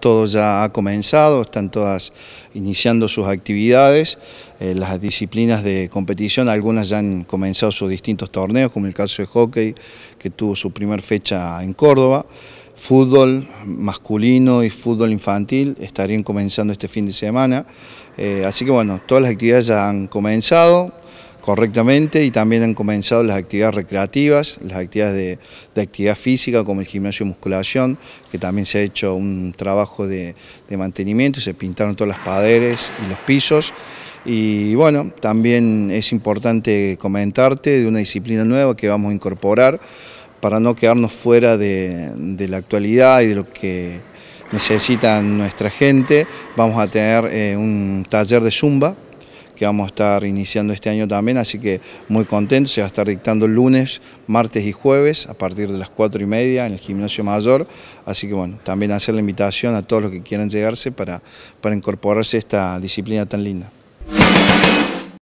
Todo ya ha comenzado, están todas iniciando sus actividades, eh, las disciplinas de competición, algunas ya han comenzado sus distintos torneos, como el caso de hockey, que tuvo su primer fecha en Córdoba, fútbol masculino y fútbol infantil estarían comenzando este fin de semana, eh, así que bueno, todas las actividades ya han comenzado, correctamente y también han comenzado las actividades recreativas, las actividades de, actividad física como el gimnasio de musculación, que también se ha hecho un trabajo de, mantenimiento, se pintaron todas las paredes y los pisos. Y bueno, también es importante comentarte de una disciplina nueva que vamos a incorporar para no quedarnos fuera de, la actualidad y de lo que necesita nuestra gente. Vamos a tener eh, un taller de zumba que vamos a estar iniciando este año también, así que muy contento, se va a estar dictando lunes, martes y jueves a partir de las 4 y media en el gimnasio mayor, así que bueno, también hacer la invitación a todos los que quieran llegarse para, para incorporarse a esta disciplina tan linda.